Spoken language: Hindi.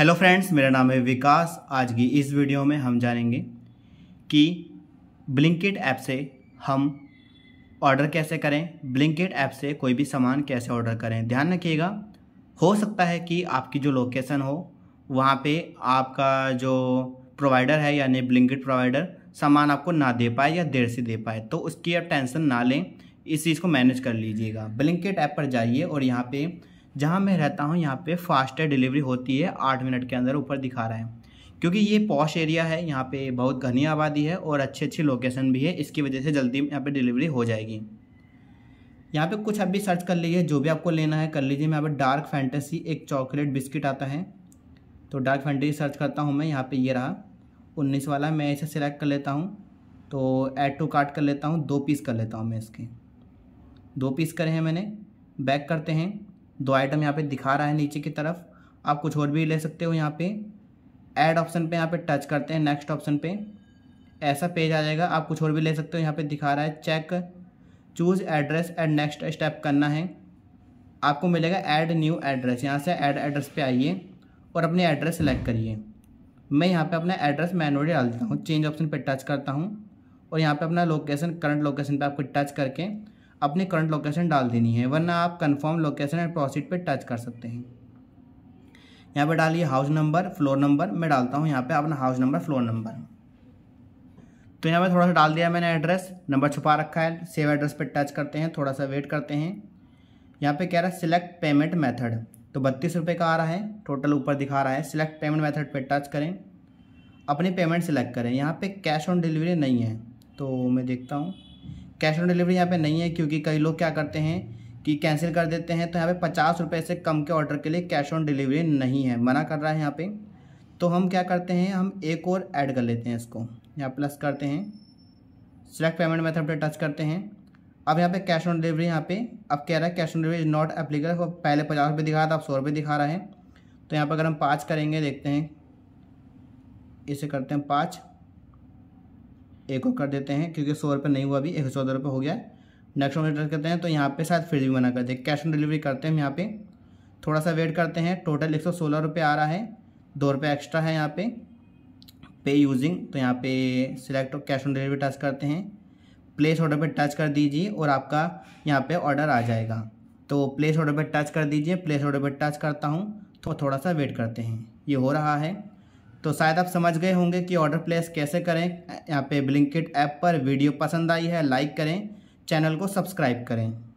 हेलो फ्रेंड्स मेरा नाम है विकास आज की इस वीडियो में हम जानेंगे कि ब्लिंकिट ऐप से हम ऑर्डर कैसे करें ब्लिंकिट ऐप से कोई भी सामान कैसे ऑर्डर करें ध्यान रखिएगा हो सकता है कि आपकी जो लोकेशन हो वहाँ पे आपका जो प्रोवाइडर है यानी ब्लिंकिट प्रोवाइडर सामान आपको ना दे पाए या देर से दे पाए तो उसकी आप टेंशन ना लें इस चीज़ को मैनेज कर लीजिएगा ब्लिंकिट ऐप पर जाइए और यहाँ पर जहाँ मैं रहता हूँ यहाँ पे फास्टर डिलीवरी होती है आठ मिनट के अंदर ऊपर दिखा रहा है क्योंकि ये पॉश एरिया है यहाँ पे बहुत घनी आबादी है और अच्छी अच्छी लोकेशन भी है इसकी वजह से जल्दी यहाँ पे डिलीवरी हो जाएगी यहाँ पे कुछ अभी सर्च कर लीजिए जो भी आपको लेना है कर लीजिए मैं यहाँ पर डार्क फैंटेसी एक चॉकलेट बिस्किट आता है तो डार्क फैंटेसी सर्च करता हूँ मैं यहाँ पर ये रहा उन्नीस वाला मैं इसे सिलेक्ट कर लेता हूँ तो एड टू कार्ट कर लेता हूँ दो पीस कर लेता हूँ मैं इसके दो पीस करे हैं मैंने बैक करते हैं दो आइटम यहाँ पे दिखा रहा है नीचे की तरफ आप कुछ और भी ले सकते हो यहाँ पे ऐड ऑप्शन पे यहाँ पे टच करते हैं नेक्स्ट ऑप्शन पे ऐसा पेज आ जाएगा आप कुछ और भी ले सकते हो यहाँ पे दिखा रहा है check choose address and next step करना है आपको मिलेगा ऐड न्यू एड्रेस यहाँ से ऐड एड्रेस पे आइए और अपने एड्रेस सेलेक्ट करिए मैं यहाँ पे अपना एड्रेस मैनुअली डाल देता हूँ चेंज ऑप्शन पे टच करता हूँ और यहाँ पे अपना लोकेशन करंट लोकेशन पे आपको टच करके अपनी करंट लोकेशन डाल देनी है वरना आप कंफर्म लोकेशन एंड प्रोसीड पे टच कर सकते हैं यहाँ पे डालिए हाउस नंबर फ्लोर नंबर मैं डालता हूँ यहाँ पे अपना हाउस नंबर फ्लोर नंबर तो यहाँ पे थोड़ा सा डाल दिया मैंने एड्रेस नंबर छुपा रखा है सेव एड्रेस पर टच करते हैं थोड़ा सा वेट करते हैं यहाँ पे कह रहा है सिलेक्ट पेमेंट मेथड तो बत्तीस रुपये का आ रहा है टोटल ऊपर दिखा रहा है सिलेक्ट पेमेंट मेथड पे टच करें अपनी पेमेंट सिलेक्ट करें यहाँ पे कैश ऑन डिलीवरी नहीं है तो मैं देखता हूँ कैश ऑन डिलीवरी यहाँ पे नहीं है क्योंकि कई लोग क्या करते हैं कि कैंसिल कर देते हैं तो यहाँ पे पचास रुपये से कम के ऑर्डर के लिए कैश ऑन डिलीवरी नहीं है मना कर रहा है यहाँ पे तो हम क्या करते हैं हम एक और ऐड कर लेते हैं इसको यहाँ प्लस करते हैं सिलेक्ट पेमेंट मेथड पर टच करते हैं अब यहाँ पे कैश ऑन डिलीवरी यहाँ पे अब कह रहा है cash on delivery is not applicable पहले पचास रुपये दिखा रहा था अब सौ रुपये दिखा रहा है तो यहाँ पर अगर हम पाँच करेंगे देखते हैं इसे करते हैं पाँच एक को कर देते हैं क्योंकि सौ रुपये नहीं हुआ अभी एक सौ चौदह रुपये हो गया नेक्स्ट ऑर्डर टच करते हैं तो यहाँ पे शायद फ्रिज भी मना कर दे कैश ऑन डिलीवरी करते हैं हम यहाँ पे थोड़ा सा वेट करते हैं टोटल एक सौ सोलह रुपये आ रहा है दो रुपये एक्स्ट्रा है यहाँ पे पे यूजिंग तो यहाँ पे select cash on delivery touch करते हैं प्लेस ऑर्डर पे टच कर दीजिए और आपका यहाँ पे ऑर्डर आ जाएगा तो प्लेस ऑर्डर पे टच कर दीजिए प्लेस ऑर्डर पे टच करता हूँ तो थोड़ा सा वेट करते हैं ये हो रहा है तो शायद आप समझ गए होंगे कि ऑर्डर प्लेस कैसे करें यहाँ पे ब्लिंकिट ऐप पर वीडियो पसंद आई है लाइक करें चैनल को सब्सक्राइब करें